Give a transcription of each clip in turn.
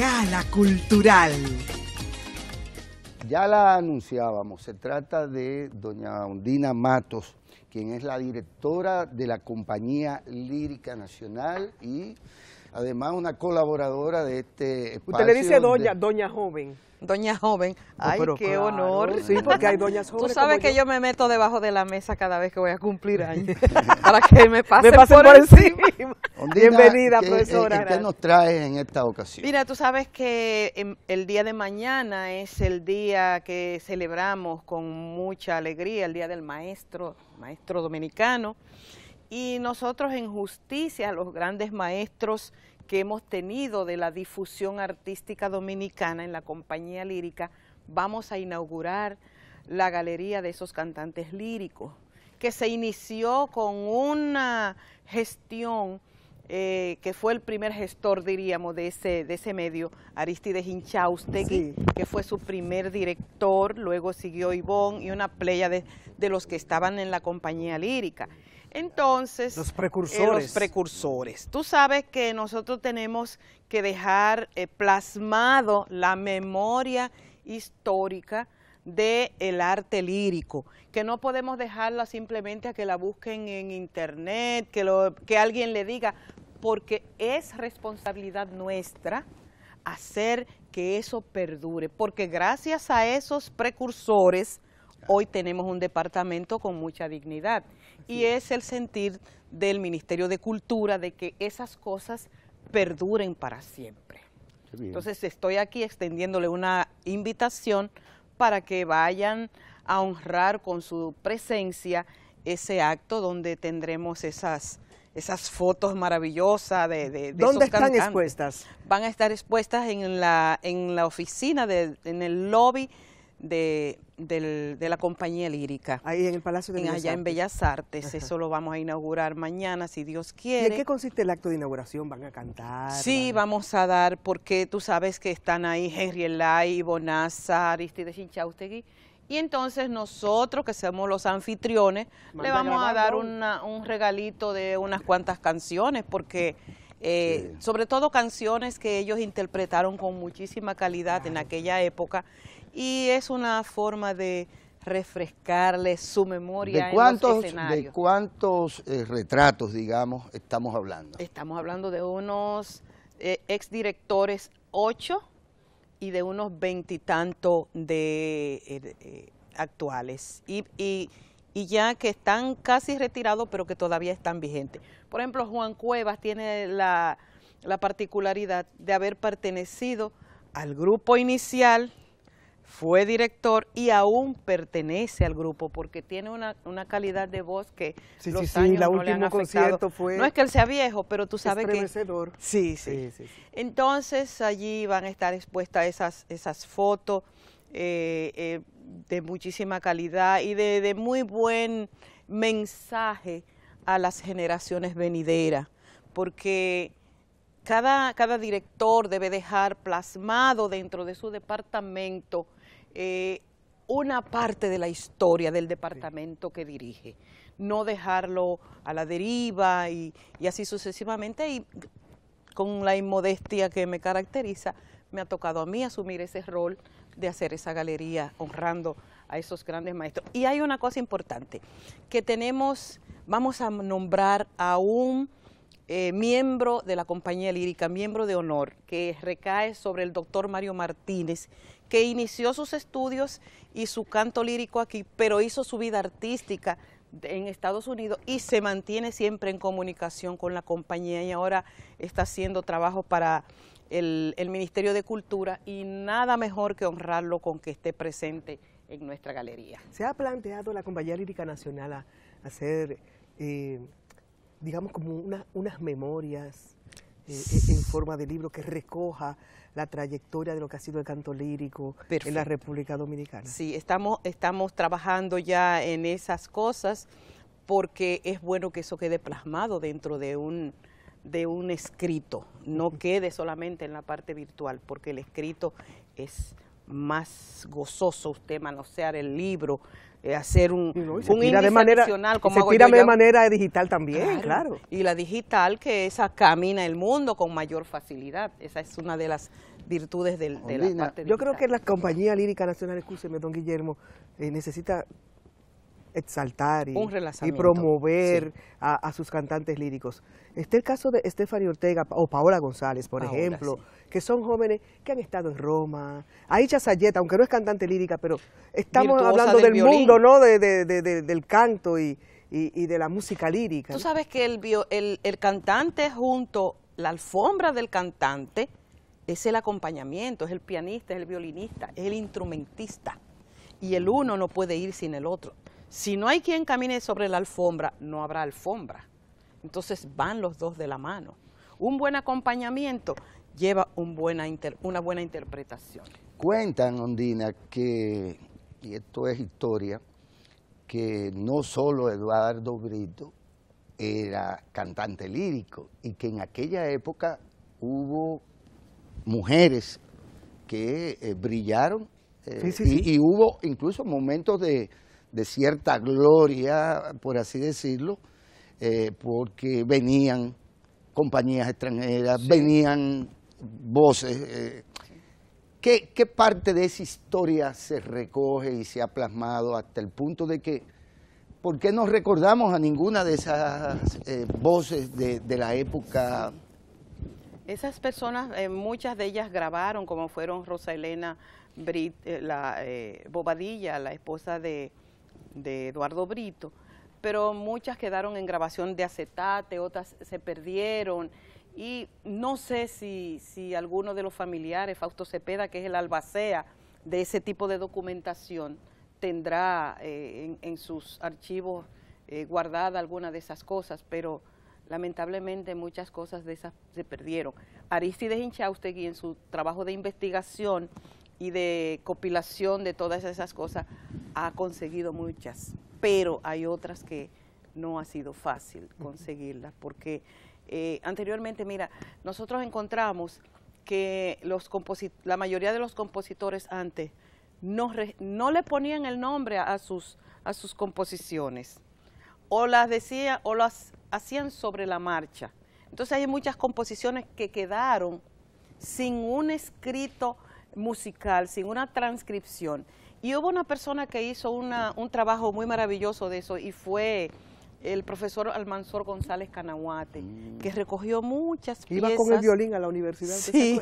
Gala Cultural. Ya la anunciábamos, se trata de doña Ondina Matos, quien es la directora de la Compañía Lírica Nacional y además una colaboradora de este Usted le dice doña, doña joven. Doña joven, ay, qué honor. Sí, porque hay doñas jóvenes. Tú sabes que yo. me meto debajo de la mesa cada vez que voy a cumplir años para que me pasen, por, encima. Bienvenida, profesora. ¿Qué nos traes en esta ocasión? Mira, tú sabes que em, el día de mañana es el día que celebramos con mucha alegría, el día del maestro, maestro dominicano. Y nosotros en justicia, los grandes maestros que hemos tenido de la difusión artística dominicana en la compañía lírica, vamos a inaugurar la galería de esos cantantes líricos, que se inició con una gestión eh, que fue el primer gestor, diríamos, de ese, de ese medio, Aristides Inchaustegui, que fue su primer director, luego siguió Ivón y una playa de, de los que estaban en la compañía lírica. Entonces, los eh, precursores. Tú sabes que nosotros tenemos que dejar eh, plasmado la memoria histórica del arte lírico, que no podemos dejarla simplemente a que la busquen en internet, que, lo, que alguien le diga, porque es responsabilidad nuestra hacer que eso perdure, porque gracias a esos precursores hoy tenemos un departamento con mucha dignidad. y es el sentir del Ministerio de Cultura de que esas cosas perduren para siempre. Entonces estoy aquí extendiéndole una invitación para que vayan a honrar con su presencia ese acto donde tendremos esas, esas fotos maravillosas de, ¿Dónde están expuestas? Van a estar expuestas en la, en la oficina, de, en el lobby de, de la compañía lírica. Ahí en el Palacio de en, Bellas Allá en Bellas Artes. Eso lo vamos a inaugurar mañana, si Dios quiere. ¿Y qué consiste el acto de inauguración? ¿Van a cantar? Sí, vamos a dar, porque tú sabes que están ahí Henry Elay, Bonaza, Aristide Chinchaustegui Y entonces nosotros, que somos los anfitriones, le vamos a dar un regalito de unas cuantas canciones, porque... Eh, sobre todo canciones que ellos interpretaron con muchísima calidad en aquella época y es una forma de refrescarle su memoria ¿De cuántos, los ¿De cuántos eh, retratos, digamos, estamos hablando? Estamos hablando de unos ex eh, exdirectores, ocho, y de unos veintitantos de, eh, actuales. Y, ya que están casi retirados, pero que todavía están vigentes. Por ejemplo, Juan Cuevas tiene la particularidad de haber pertenecido al grupo inicial fue director y aún pertenece al grupo porque tiene una, calidad de voz que sí, los sí, último Concierto fue no es que él sea viejo, pero tú sabes que... Sí sí. sí, Entonces allí van a estar expuestas esas, esas fotos eh, eh, de muchísima calidad y de, de muy buen mensaje a las generaciones venideras porque cada, cada, director debe dejar plasmado dentro de su departamento eh, una parte de la historia del departamento que dirige, no dejarlo a la deriva y, así sucesivamente. Y con la inmodestia que me caracteriza, me ha tocado a mí asumir ese rol de hacer esa galería honrando a esos grandes maestros. Y hay una cosa importante, que tenemos, vamos a nombrar a un eh, miembro de la compañía lírica, miembro de honor, que recae sobre el doctor Mario Martínez, que inició sus estudios y su canto lírico aquí, pero hizo su vida artística en Estados Unidos y se mantiene siempre en comunicación con la compañía y ahora está haciendo trabajo para el, Ministerio de Cultura y nada mejor que honrarlo con que esté presente en nuestra galería. ¿Se ha planteado la Compañía Lírica Nacional hacer, eh, digamos, como unas memorias eh, eh, en forma de libro que recoja la trayectoria de lo que ha sido el canto lírico en la República Dominicana. Sí, estamos, estamos trabajando ya en esas cosas porque es bueno que eso quede plasmado dentro de un, de un escrito, no quede solamente en la parte virtual, porque el escrito es más gozoso usted manosear el libro, eh, hacer un, un índice de manera, como se de manera digital también, claro, Y la digital, que esa camina el mundo con mayor facilidad. Esa es una de las virtudes del, de, la parte Yo creo que la Compañía Lírica Nacional, escúcheme, don Guillermo, eh, necesita exaltar y, promover a, sus cantantes líricos. Está el caso de Estefany Ortega o Paola González, por ejemplo, que son jóvenes que han estado en Roma. hay Sayeta, aunque no es cantante lírica, pero estamos hablando del, mundo, ¿no? del canto y, de la música lírica. Tú sabes que el, el cantante junto, la alfombra del cantante, es el acompañamiento, es el pianista, es el violinista, es el instrumentista. Y el uno no puede ir sin el otro. Si no hay quien camine sobre la alfombra, no habrá alfombra. Entonces van los dos de la mano. Un buen acompañamiento lleva una buena interpretación. Cuentan, Ondina, que, y esto es historia, que no solo Eduardo Brito era cantante lírico y que en aquella época hubo mujeres que eh, brillaron eh, y, hubo incluso momentos de, de cierta gloria, por así decirlo, eh, porque venían compañías extranjeras, venían voces. Eh, ¿Qué, parte de esa historia se recoge y se ha plasmado hasta el punto de que ¿por qué no recordamos a ninguna de esas eh, voces de, la época? Esas personas, muchas de ellas grabaron, como fueron Rosa Elena Bobadilla, la esposa de de Eduardo Brito, pero muchas quedaron en grabación de acetate, otras se perdieron y no sé si, alguno de los familiares, Fausto Cepeda, que es el albacea de ese tipo de documentación, tendrá eh, en, sus archivos eh, guardada alguna de esas cosas, pero lamentablemente muchas cosas de esas se perdieron. Aristides Inchaustegui en su trabajo de investigación y de compilación de todas esas cosas ha conseguido muchas, pero hay otras que no ha sido fácil conseguirlas, porque eh, anteriormente, mira, nosotros encontramos que los la mayoría de los compositores antes no, le ponían el nombre a, sus, a sus composiciones, o las decía, o las hacían sobre la marcha. Entonces hay muchas composiciones que quedaron sin un escrito musical, sin una transcripción. Y hubo una persona que hizo una, un trabajo muy maravilloso de eso y fue el profesor Almanzor González Canahuate, que mm. recogió muchas Iba piezas. Iba con el violín a la universidad. Sí,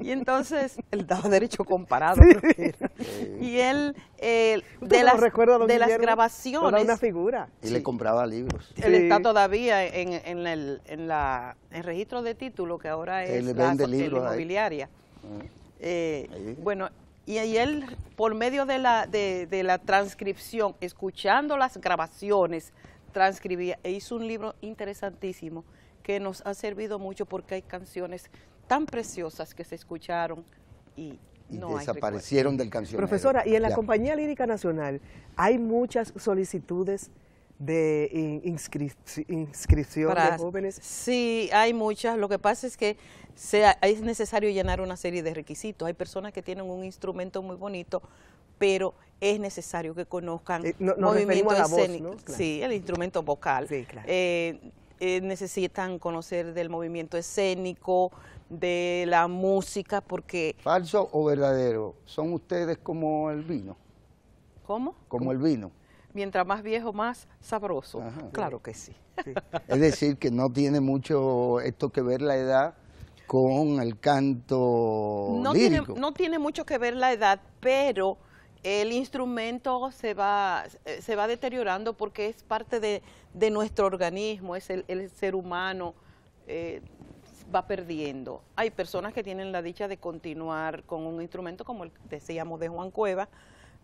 y, entonces, él daba derecho comparado. Y él, eh, de, las, de las grabaciones. Era una figura. Y le compraba libros. Él está todavía en, en, el, en la, en registro de título, que ahora es la, inmobiliaria. Ah. Eh, bueno, y, él, por medio de la, de, la transcripción, escuchando las grabaciones, transcribía e hizo un libro interesantísimo que nos ha servido mucho porque hay canciones tan preciosas que se escucharon y, y desaparecieron del canción Profesora, y en la Compañía Lírica Nacional hay muchas solicitudes de inscripción de jóvenes? Sí, hay muchas. Lo que pasa es que es necesario llenar una serie de requisitos. Hay personas que tienen un instrumento muy bonito, pero es necesario que conozcan el movimiento escénico Sí, el instrumento vocal. Eh, eh, necesitan conocer del movimiento escénico, de la música, porque... ¿Falso o verdadero? ¿Son ustedes como el vino? ¿Cómo? Como el vino mientras más viejo, más sabroso. claro que sí. Es decir, que no tiene mucho esto que ver la edad con el canto no Tiene, no tiene mucho que ver la edad, pero el instrumento se va, eh, se va deteriorando porque es parte de, nuestro organismo, es el, ser humano, eh, va perdiendo. Hay personas que tienen la dicha de continuar con un instrumento, como el, decíamos de Juan Cueva,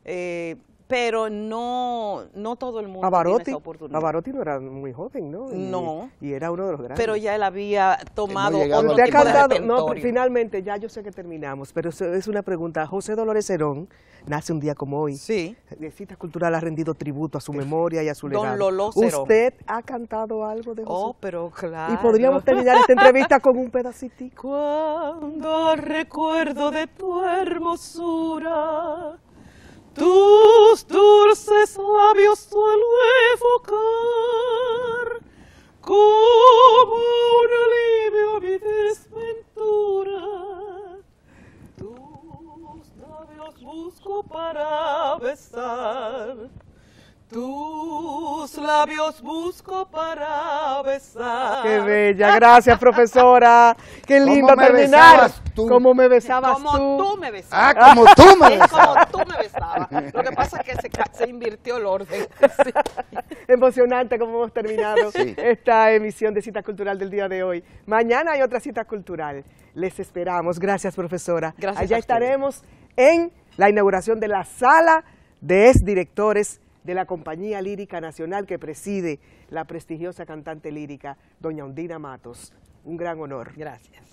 eh, pero no, no todo el mundo Avarotti, tiene oportunidad. no era muy joven, ¿no? no. Y era uno de los grandes. Pero ya él había tomado otro No, finalmente, ya yo sé que terminamos, pero es una pregunta. José Dolores Herón nace un día como hoy. Sí. De cita Cultural ha rendido tributo a su este, memoria y a su legado. Don Lolo ¿Usted ha cantado algo de José? Oh, pero claro. Y podríamos terminar esta entrevista con un pedacito. Cuando recuerdo de tu hermosura tus dulces labios suelo evocar como un alivio mi desventura. Tus labios busco para besar tus labios busco para besar. Qué bella, gracias profesora. Qué linda terminar. Tú? me besabas como tú? me besabas. Ah, como tú me besabas. Lo que pasa es que se, invirtió el orden. Emocionante como hemos terminado esta emisión de Cita Cultural del día de hoy. Mañana hay otra cita cultural. Les esperamos. Gracias, profesora. Allá estaremos en la inauguración de la sala de exdirectores de la Compañía Lírica Nacional que preside la prestigiosa cantante lírica, doña Undina Matos. Un gran honor. Gracias.